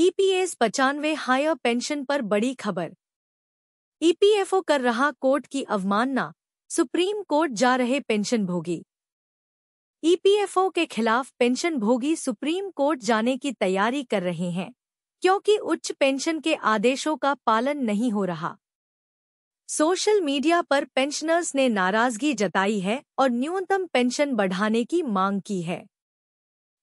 EPS e पचानवे higher pension पर बड़ी खबर ईपीएफओ e कर रहा कोर्ट की अवमानना सुप्रीम कोर्ट जा रहे पेंशन भोगी ईपीएफओ e के खिलाफ पेंशन भोगी सुप्रीम कोर्ट जाने की तैयारी कर रहे हैं क्योंकि उच्च पेंशन के आदेशों का पालन नहीं हो रहा सोशल मीडिया पर पेंशनर्स ने नाराजगी जताई है और न्यूनतम पेंशन बढ़ाने की मांग की है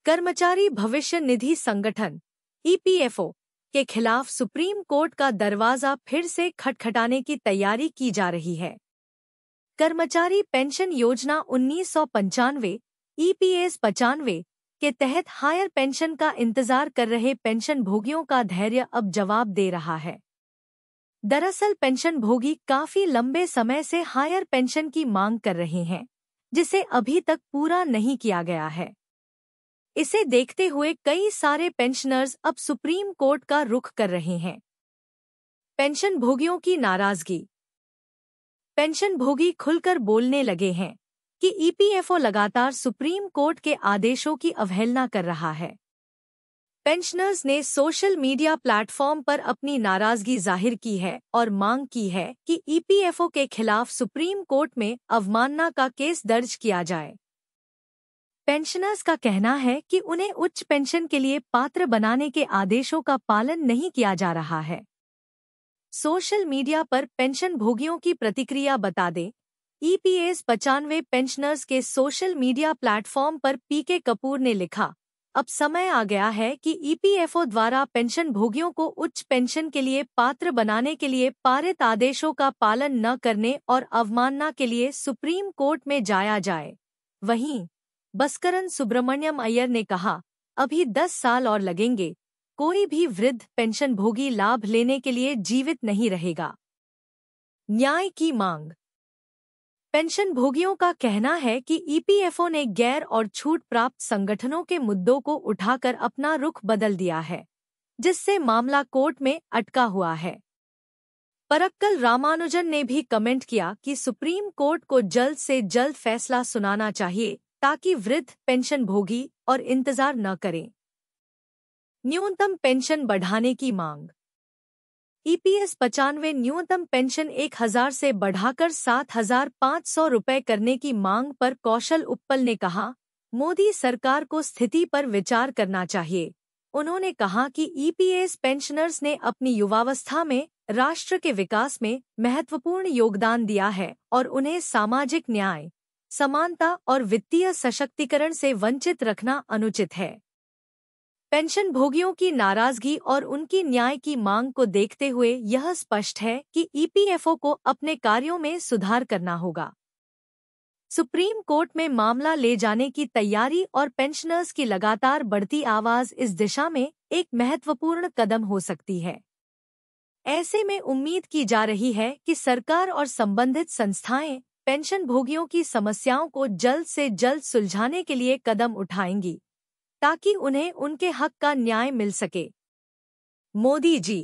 कर्मचारी भविष्य निधि संगठन ईपीएफओ e के खिलाफ सुप्रीम कोर्ट का दरवाजा फिर से खटखटाने की तैयारी की जा रही है कर्मचारी पेंशन योजना उन्नीस सौ पंचानवे ईपीएस e पचानवे के तहत हायर पेंशन का इंतजार कर रहे पेंशन भोगियों का धैर्य अब जवाब दे रहा है दरअसल पेंशन भोगी काफी लंबे समय से हायर पेंशन की मांग कर रहे हैं जिसे अभी तक पूरा नहीं किया गया है इसे देखते हुए कई सारे पेंशनर्स अब सुप्रीम कोर्ट का रुख कर रहे हैं पेंशन भोगियों की नाराजगी पेंशन भोगी खुलकर बोलने लगे हैं कि ईपीएफओ e लगातार सुप्रीम कोर्ट के आदेशों की अवहेलना कर रहा है पेंशनर्स ने सोशल मीडिया प्लेटफॉर्म पर अपनी नाराजगी जाहिर की है और मांग की है कि ईपीएफओ e के खिलाफ सुप्रीम कोर्ट में अवमानना का केस दर्ज किया जाए पेंशनर्स का कहना है कि उन्हें उच्च पेंशन के लिए पात्र बनाने के आदेशों का पालन नहीं किया जा रहा है सोशल मीडिया पर पेंशन भोगियों की प्रतिक्रिया बता दें ईपीएस e पचानवे पेंशनर्स के सोशल मीडिया प्लेटफॉर्म पर पीके कपूर ने लिखा अब समय आ गया है कि ईपीएफओ e द्वारा पेंशन भोगियों को उच्च पेंशन के लिए पात्र बनाने के लिए पारित आदेशों का पालन न करने और अवमानना के लिए सुप्रीम कोर्ट में जाया जाए वहीं बस्करन सुब्रमण्यम अय्यर ने कहा अभी दस साल और लगेंगे कोई भी वृद्ध पेंशन भोगी लाभ लेने के लिए जीवित नहीं रहेगा न्याय की मांग पेंशन भोगियों का कहना है कि ईपीएफओ ने गैर और छूट प्राप्त संगठनों के मुद्दों को उठाकर अपना रुख बदल दिया है जिससे मामला कोर्ट में अटका हुआ है परक्कल रामानुजन ने भी कमेंट किया कि सुप्रीम कोर्ट को जल्द से जल्द फैसला सुनाना चाहिए ताकि वृद्ध पेंशन भोगी और इंतजार न करें न्यूनतम पेंशन बढ़ाने की मांग ईपीएस पचानवे न्यूनतम पेंशन एक हजार से बढ़ाकर सात हजार पाँच सौ करने की मांग पर कौशल उपल ने कहा मोदी सरकार को स्थिति पर विचार करना चाहिए उन्होंने कहा कि ईपीएस पेंशनर्स ने अपनी युवावस्था में राष्ट्र के विकास में महत्वपूर्ण योगदान दिया है और उन्हें सामाजिक न्याय समानता और वित्तीय सशक्तिकरण से वंचित रखना अनुचित है पेंशन भोगियों की नाराजगी और उनकी न्याय की मांग को देखते हुए यह स्पष्ट है कि ईपीएफओ को अपने कार्यों में सुधार करना होगा सुप्रीम कोर्ट में मामला ले जाने की तैयारी और पेंशनर्स की लगातार बढ़ती आवाज इस दिशा में एक महत्वपूर्ण कदम हो सकती है ऐसे में उम्मीद की जा रही है कि सरकार और संबंधित संस्थाएं पेंशन भोगियों की समस्याओं को जल्द से जल्द सुलझाने के लिए कदम उठाएंगी ताकि उन्हें उनके हक का न्याय मिल सके मोदी जी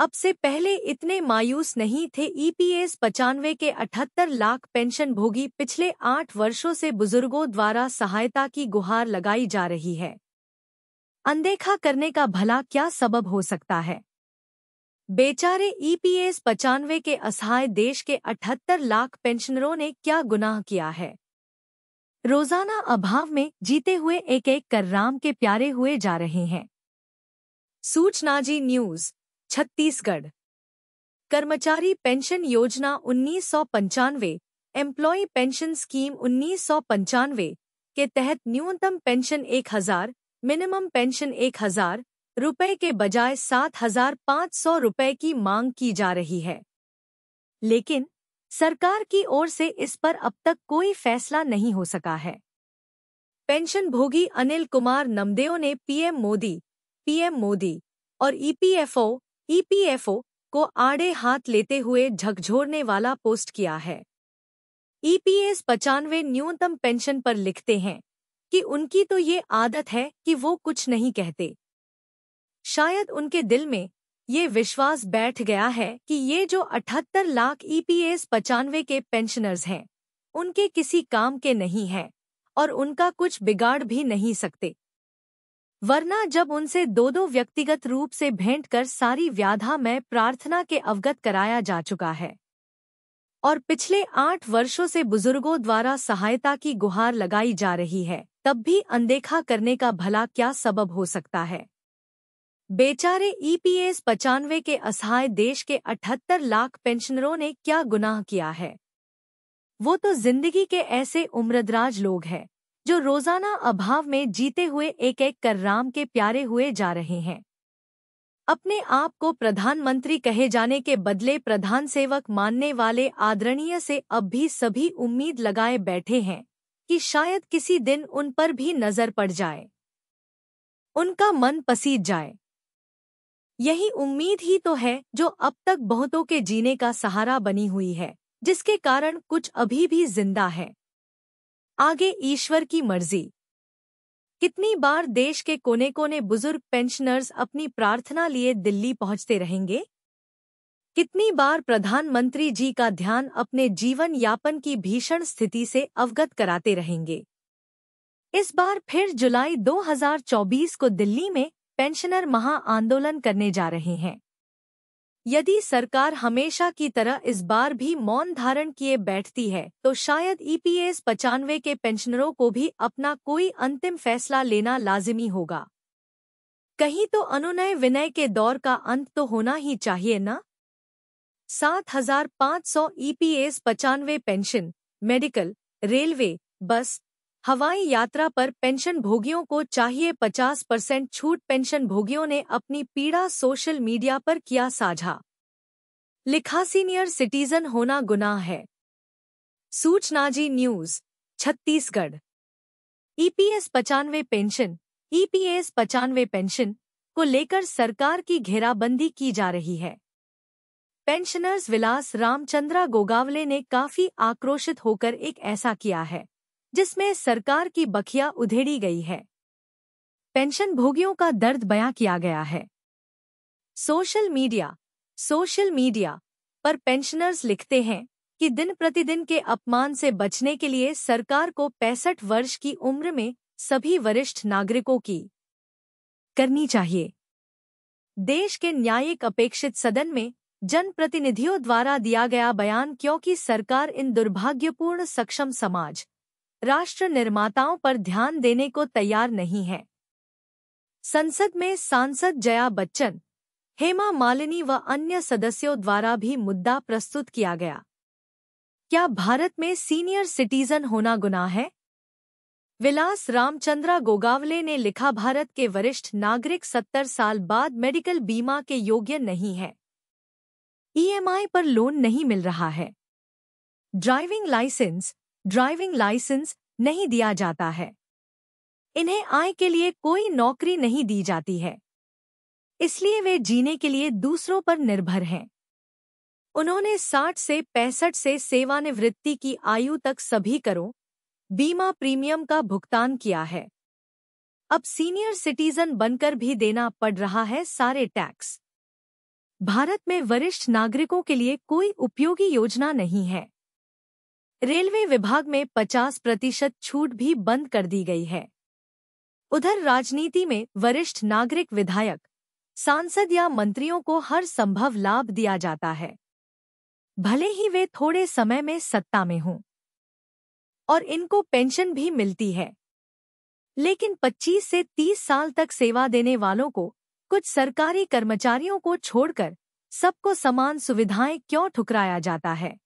अब से पहले इतने मायूस नहीं थे ईपीएस पचानवे के 78 लाख पेंशन भोगी पिछले आठ वर्षों से बुजुर्गों द्वारा सहायता की गुहार लगाई जा रही है अनदेखा करने का भला क्या सबब हो सकता है बेचारे ईपीएस e पचानवे के असहाय देश के 78 लाख पेंशनरों ने क्या गुनाह किया है रोजाना अभाव में जीते हुए एक एक कर राम के प्यारे हुए जा रहे हैं सूचना जी न्यूज छत्तीसगढ़ कर्मचारी पेंशन योजना उन्नीस सौ पंचानवे एम्प्लॉय पेंशन स्कीम उन्नीस सौ पंचानवे के तहत न्यूनतम पेंशन एक हजार मिनिमम पेंशन एक हजार रुपए के बजाय सात हजार पाँच सौ रुपए की मांग की जा रही है लेकिन सरकार की ओर से इस पर अब तक कोई फैसला नहीं हो सका है पेंशन भोगी अनिल कुमार नमदेव ने पीएम मोदी पीएम मोदी और ईपीएफओ ईपीएफओ को आड़े हाथ लेते हुए झकझोरने वाला पोस्ट किया है ईपीएस पचानवे न्यूनतम पेंशन पर लिखते हैं कि उनकी तो ये आदत है कि वो कुछ नहीं कहते शायद उनके दिल में ये विश्वास बैठ गया है कि ये जो 78 लाख ईपीएस e पचानवे के पेंशनर्स हैं उनके किसी काम के नहीं हैं और उनका कुछ बिगाड़ भी नहीं सकते वरना जब उनसे दो दो व्यक्तिगत रूप से भेंट कर सारी व्याधा में प्रार्थना के अवगत कराया जा चुका है और पिछले आठ वर्षों से बुजुर्गों द्वारा सहायता की गुहार लगाई जा रही है तब भी अनदेखा करने का भला क्या सबब हो सकता है बेचारे ईपीएस e पचानवे के असहाय देश के 78 लाख पेंशनरों ने क्या गुनाह किया है वो तो जिंदगी के ऐसे उम्रदराज लोग हैं जो रोजाना अभाव में जीते हुए एक एक कर राम के प्यारे हुए जा रहे हैं अपने आप को प्रधानमंत्री कहे जाने के बदले प्रधान सेवक मानने वाले आदरणीय से अब भी सभी उम्मीद लगाए बैठे हैं कि शायद किसी दिन उन पर भी नजर पड़ जाए उनका मन पसीज जाए यही उम्मीद ही तो है जो अब तक बहुतों के जीने का सहारा बनी हुई है जिसके कारण कुछ अभी भी जिंदा है आगे ईश्वर की मर्जी कितनी बार देश के कोने कोने बुजुर्ग पेंशनर्स अपनी प्रार्थना लिए दिल्ली पहुंचते रहेंगे कितनी बार प्रधानमंत्री जी का ध्यान अपने जीवन यापन की भीषण स्थिति से अवगत कराते रहेंगे इस बार फिर जुलाई 2024 को दिल्ली में पेंशनर महा आंदोलन करने जा रहे हैं यदि सरकार हमेशा की तरह इस बार भी मौन धारण किए बैठती है तो शायद ईपीएस e पचानवे के पेंशनरों को भी अपना कोई अंतिम फैसला लेना लाजिमी होगा कहीं तो अनुनय विनय के दौर का अंत तो होना ही चाहिए ना? सौ ईपीएस e पचानवे पेंशन मेडिकल रेलवे बस हवाई यात्रा पर पेंशन भोगियों को चाहिए 50 परसेंट छूट पेंशन भोगियों ने अपनी पीड़ा सोशल मीडिया पर किया साझा लिखा सीनियर सिटीजन होना गुनाह है सूचनाजी न्यूज छत्तीसगढ़ ईपीएस पचानवे पेंशन ईपीएस पचानवे पेंशन को लेकर सरकार की घेराबंदी की जा रही है पेंशनर्स विलास रामचंद्रा गोगावले ने काफी आक्रोशित होकर एक ऐसा किया है जिसमें सरकार की बखिया उधेड़ी गई है पेंशन भोगियों का दर्द बयां किया गया है सोशल मीडिया सोशल मीडिया पर पेंशनर्स लिखते हैं कि दिन प्रतिदिन के अपमान से बचने के लिए सरकार को पैंसठ वर्ष की उम्र में सभी वरिष्ठ नागरिकों की करनी चाहिए देश के न्यायिक अपेक्षित सदन में जनप्रतिनिधियों द्वारा दिया गया बयान क्योंकि सरकार इन दुर्भाग्यपूर्ण सक्षम समाज राष्ट्र निर्माताओं पर ध्यान देने को तैयार नहीं है संसद में सांसद जया बच्चन हेमा मालिनी व अन्य सदस्यों द्वारा भी मुद्दा प्रस्तुत किया गया क्या भारत में सीनियर सिटीजन होना गुनाह है विलास रामचंद्रा गोगावले ने लिखा भारत के वरिष्ठ नागरिक सत्तर साल बाद मेडिकल बीमा के योग्य नहीं है ईएमआई पर लोन नहीं मिल रहा है ड्राइविंग लाइसेंस ड्राइविंग लाइसेंस नहीं दिया जाता है इन्हें आय के लिए कोई नौकरी नहीं दी जाती है इसलिए वे जीने के लिए दूसरों पर निर्भर हैं उन्होंने 60 से पैंसठ से सेवानिवृत्ति की आयु तक सभी करों बीमा प्रीमियम का भुगतान किया है अब सीनियर सिटीजन बनकर भी देना पड़ रहा है सारे टैक्स भारत में वरिष्ठ नागरिकों के लिए कोई उपयोगी योजना नहीं है रेलवे विभाग में 50 प्रतिशत छूट भी बंद कर दी गई है उधर राजनीति में वरिष्ठ नागरिक विधायक सांसद या मंत्रियों को हर संभव लाभ दिया जाता है भले ही वे थोड़े समय में सत्ता में हों और इनको पेंशन भी मिलती है लेकिन 25 से 30 साल तक सेवा देने वालों को कुछ सरकारी कर्मचारियों को छोड़कर सबको समान सुविधाएं क्यों ठुकराया जाता है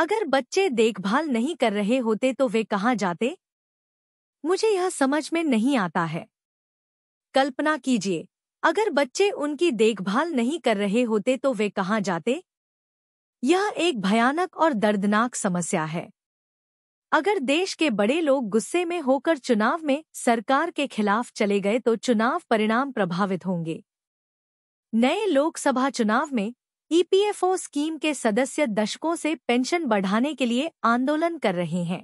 अगर बच्चे देखभाल नहीं कर रहे होते तो वे कहां जाते मुझे यह समझ में नहीं आता है कल्पना कीजिए अगर बच्चे उनकी देखभाल नहीं कर रहे होते तो वे कहां जाते यह एक भयानक और दर्दनाक समस्या है अगर देश के बड़े लोग गुस्से में होकर चुनाव में सरकार के खिलाफ चले गए तो चुनाव परिणाम प्रभावित होंगे नए लोकसभा चुनाव में ईपीएफओ e स्कीम के सदस्य दशकों से पेंशन बढ़ाने के लिए आंदोलन कर रहे हैं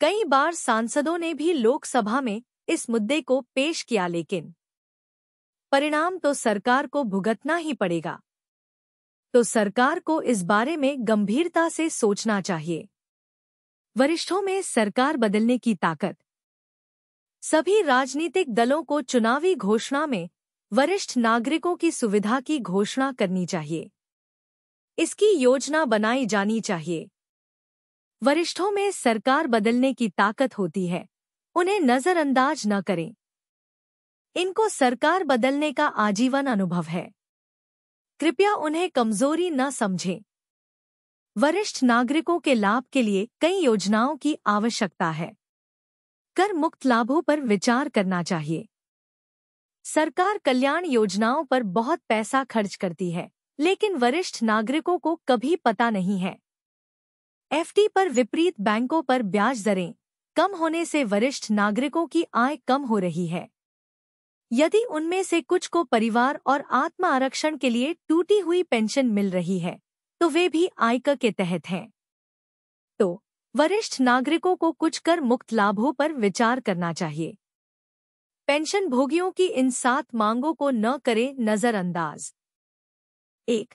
कई बार सांसदों ने भी लोकसभा में इस मुद्दे को पेश किया लेकिन परिणाम तो सरकार को भुगतना ही पड़ेगा तो सरकार को इस बारे में गंभीरता से सोचना चाहिए वरिष्ठों में सरकार बदलने की ताकत सभी राजनीतिक दलों को चुनावी घोषणा में वरिष्ठ नागरिकों की सुविधा की घोषणा करनी चाहिए इसकी योजना बनाई जानी चाहिए वरिष्ठों में सरकार बदलने की ताकत होती है उन्हें नजरअंदाज न करें इनको सरकार बदलने का आजीवन अनुभव है कृपया उन्हें कमजोरी न समझें वरिष्ठ नागरिकों के लाभ के लिए कई योजनाओं की आवश्यकता है कर मुक्त लाभों पर विचार करना चाहिए सरकार कल्याण योजनाओं पर बहुत पैसा खर्च करती है लेकिन वरिष्ठ नागरिकों को कभी पता नहीं है एफडी पर विपरीत बैंकों पर ब्याज दरें कम होने से वरिष्ठ नागरिकों की आय कम हो रही है यदि उनमें से कुछ को परिवार और आत्म आरक्षण के लिए टूटी हुई पेंशन मिल रही है तो वे भी आयकर के तहत हैं तो वरिष्ठ नागरिकों को कुछ कर मुक्त लाभों पर विचार करना चाहिए पेंशन भोगियों की इन सात मांगों को न करें नजरअंदाज एक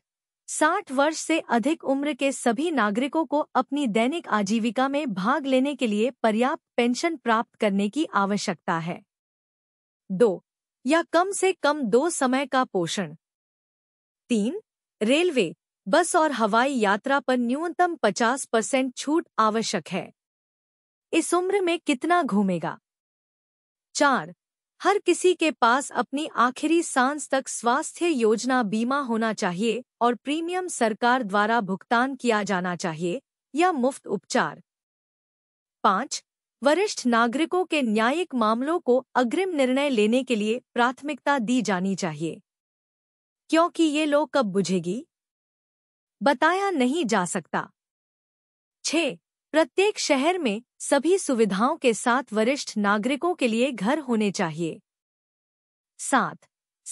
साठ वर्ष से अधिक उम्र के सभी नागरिकों को अपनी दैनिक आजीविका में भाग लेने के लिए पर्याप्त पेंशन प्राप्त करने की आवश्यकता है दो या कम से कम दो समय का पोषण तीन रेलवे बस और हवाई यात्रा पर न्यूनतम 50 परसेंट छूट आवश्यक है इस उम्र में कितना घूमेगा चार हर किसी के पास अपनी आखिरी सांस तक स्वास्थ्य योजना बीमा होना चाहिए और प्रीमियम सरकार द्वारा भुगतान किया जाना चाहिए या मुफ्त उपचार पाँच वरिष्ठ नागरिकों के न्यायिक मामलों को अग्रिम निर्णय लेने के लिए प्राथमिकता दी जानी चाहिए क्योंकि ये लोग कब बुझेगी बताया नहीं जा सकता छः प्रत्येक शहर में सभी सुविधाओं के साथ वरिष्ठ नागरिकों के लिए घर होने चाहिए सात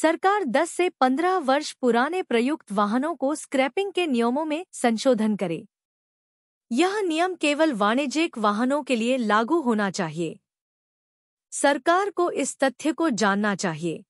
सरकार 10 से 15 वर्ष पुराने प्रयुक्त वाहनों को स्क्रैपिंग के नियमों में संशोधन करे यह नियम केवल वाणिज्यिक वाहनों के लिए लागू होना चाहिए सरकार को इस तथ्य को जानना चाहिए